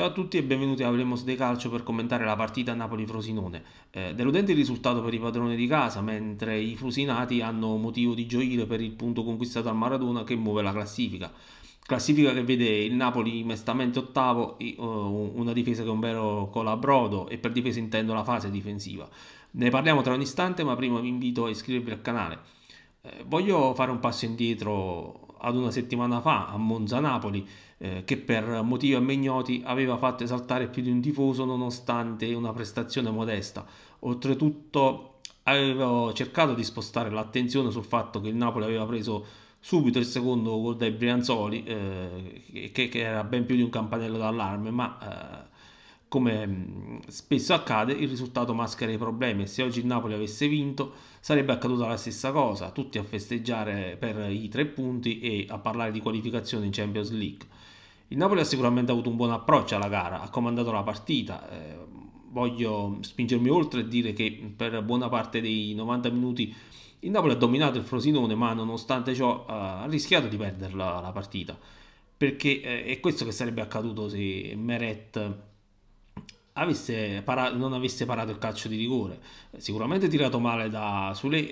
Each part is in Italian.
Ciao a tutti e benvenuti a Vremos De Calcio per commentare la partita Napoli-Frosinone. Eh, deludente il risultato per i padroni di casa, mentre i frusinati hanno motivo di gioire per il punto conquistato al Maradona che muove la classifica. Classifica che vede il Napoli mestamente ottavo, eh, una difesa che è un vero colabrodo e per difesa intendo la fase difensiva. Ne parliamo tra un istante, ma prima vi invito a iscrivervi al canale. Eh, voglio fare un passo indietro ad una settimana fa a Monza Napoli, eh, che per motivi a me ignoti aveva fatto esaltare più di un tifoso nonostante una prestazione modesta. Oltretutto avevo cercato di spostare l'attenzione sul fatto che il Napoli aveva preso subito il secondo gol dai Brianzoli, eh, che, che, era ben più di un campanello d'allarme, ma eh, come mm, spesso accade, il risultato maschera i problemi se oggi il Napoli avesse vinto sarebbe accaduta la stessa cosa, tutti a festeggiare per i tre punti e a parlare di qualificazione in Champions League. Il Napoli ha sicuramente avuto un buon approccio alla gara, ha comandato la partita, eh, voglio spingermi oltre e dire che per buona parte dei 90 minuti il Napoli ha dominato il Frosinone ma nonostante ciò eh, ha rischiato di perderla la partita perché eh, è questo che sarebbe accaduto se Meret avesse parato, non avesse parato il calcio di rigore. Sicuramente tirato male da Sule,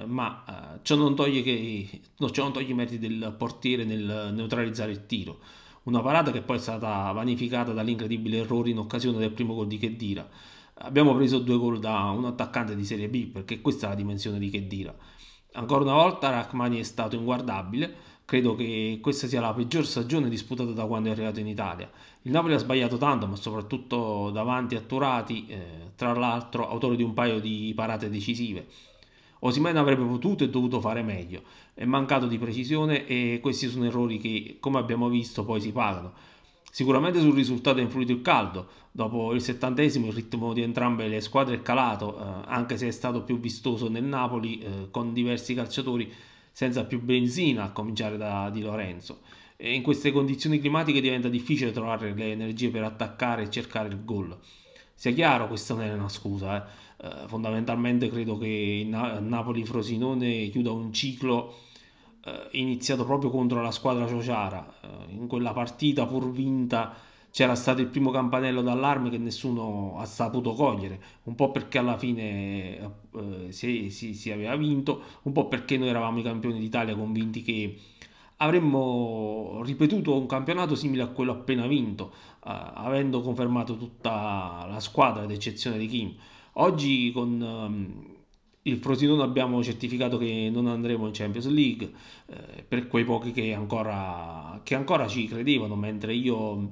eh, ma eh, ciò, non toglie che, no, ciò non toglie i meriti del portiere nel neutralizzare il tiro. Una parata che poi è stata vanificata dall'incredibile errore in occasione del primo gol di Chedira. Abbiamo preso due gol da un attaccante di Serie B perché questa è la dimensione di Chedira Ancora una volta Rachmani è stato inguardabile, credo che questa sia la peggior stagione disputata da quando è arrivato in Italia. Il Napoli ha sbagliato tanto, ma soprattutto davanti a Turati, eh, tra l'altro autore di un paio di parate decisive. Osimene avrebbe potuto e dovuto fare meglio, è mancato di precisione e questi sono errori che, come abbiamo visto, poi si pagano. Sicuramente sul risultato è influito il caldo, dopo il settantesimo il ritmo di entrambe le squadre è calato, eh, anche se è stato più vistoso nel Napoli eh, con diversi calciatori senza più benzina, a cominciare da Di Lorenzo. E in queste condizioni climatiche diventa difficile trovare le energie per attaccare e cercare il gol. Sia chiaro, questa non è una scusa, eh. eh fondamentalmente credo che il Na- Napoli-Frosinone chiuda un ciclo eh, iniziato proprio contro la squadra Sociara. Eh, in quella partita, pur vinta, c'era stato il primo campanello d'allarme che nessuno ha saputo cogliere, un po' perché alla fine eh, si, si, si, aveva vinto, un po' perché noi eravamo i campioni d'Italia convinti che avremmo ripetuto un campionato simile a quello appena vinto, eh, avendo confermato tutta la squadra ad eccezione di Kim. Oggi con... Ehm, il Frosinone abbiamo certificato che non andremo in Champions League eh, per quei pochi che ancora, che ancora, ci credevano, mentre io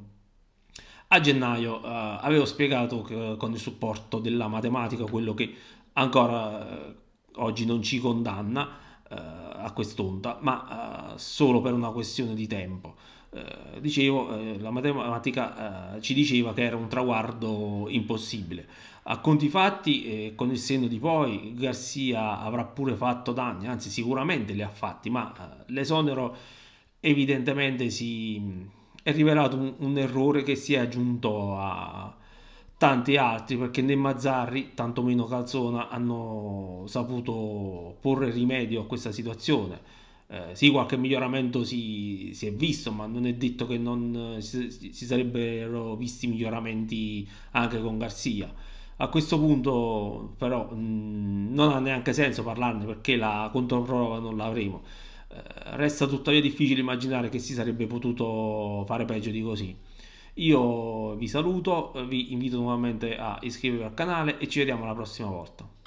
a gennaio eh, avevo spiegato che, con il supporto della matematica quello che ancora eh, oggi non ci condanna eh, a quest'onda, ma eh, solo per una questione di tempo. Eh, dicevo, la matematica ci diceva che era un traguardo impossibile a conti fatti, eh, con il senno di poi, Garcia avrà pure fatto danni, anzi sicuramente li ha fatti, ma eh, l'esonero evidentemente si, è rivelato un, un, errore che si è aggiunto a tanti altri, perché né Mazzarri, tantomeno Calzona, hanno saputo porre rimedio a questa situazione. Eh, sì, qualche miglioramento si, si, è visto, ma non è detto che non eh, si, si sarebbero visti miglioramenti anche con Garzia. A questo punto però mh, mm, non ha neanche senso parlarne perché la controprova non l'avremo. Eh, resta tuttavia difficile immaginare che si sarebbe potuto fare peggio di così. Io vi saluto, vi invito nuovamente a iscrivervi al canale e ci vediamo la prossima volta.